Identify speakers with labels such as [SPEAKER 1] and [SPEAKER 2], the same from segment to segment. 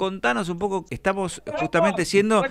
[SPEAKER 1] contanos un poco, estamos justamente siendo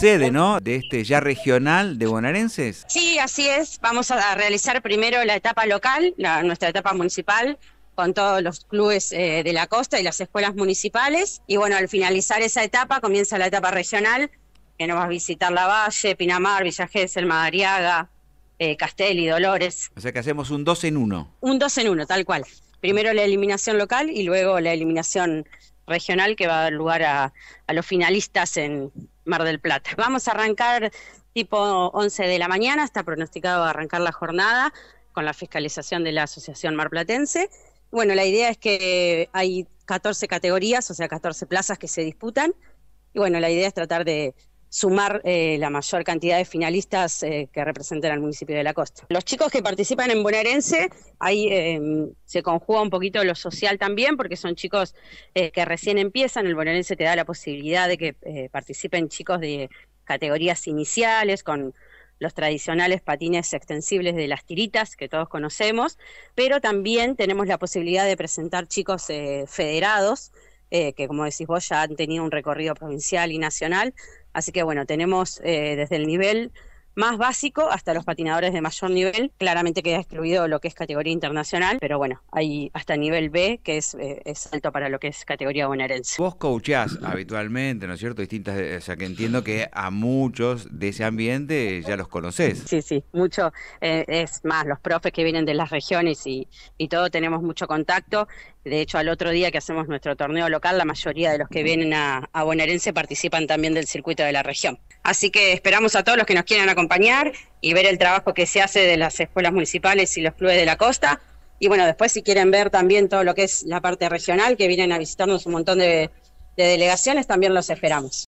[SPEAKER 1] sede, ¿no? De este ya regional de bonaerenses.
[SPEAKER 2] Sí, así es. Vamos a realizar primero la etapa local, nuestra etapa municipal, con todos los clubes eh, de la costa y las escuelas municipales. Y bueno, al finalizar esa etapa comienza la etapa regional, que nos va a visitar La Valle, Pinamar, Villa El Madariaga, eh, Castel y Dolores.
[SPEAKER 1] O sea que hacemos un 2 en uno.
[SPEAKER 2] Un dos en uno, tal cual. Primero la eliminación local y luego la eliminación regional que va a dar lugar a, los finalistas en Mar del Plata. Vamos a arrancar tipo 11 de la mañana, está pronosticado arrancar la jornada con la fiscalización de la Asociación Marplatense. Bueno, la idea es que hay 14 categorías, o sea, 14 plazas que se disputan. Y bueno, la idea es tratar de, sumar eh, la mayor cantidad de finalistas eh, que representen al municipio de la costa. Los chicos que participan en Bonaerense, ahí em, se conjuga un poquito lo social también, porque son chicos eh, que recién empiezan, el bonaerense te da la posibilidad de que participen chicos de categorías iniciales, con los tradicionales patines extensibles de las tiritas que todos conocemos, pero también tenemos la posibilidad de presentar chicos federados, eh, que como decís vos ya han tenido un recorrido provincial y nacional. Así que bueno, tenemos eh, desde el nivel más básico hasta los patinadores de mayor nivel. Claramente queda excluido lo que es categoría internacional, pero bueno, hay hasta nivel B, que es, eh, alto
[SPEAKER 1] para lo que es categoría bonaerense. Vos coachás habitualmente, ¿no es cierto? Distintas, o sea que entiendo que a muchos de ese ambiente ya los conocés. Sí, sí, mucho.
[SPEAKER 2] Eh, es más, los profes que vienen de las regiones y, todo tenemos mucho contacto. De hecho, al otro día que hacemos nuestro torneo local, la mayoría de los que vienen a, a Bonaerense participan también del circuito de la región. Así que esperamos a todos los que nos quieran acompañar acompañar y ver el trabajo que se hace de las escuelas municipales y los clubes de la costa. Y bueno, después si quieren ver también todo lo que es la parte regional, que vienen a visitarnos un montón de, de delegaciones, también los esperamos.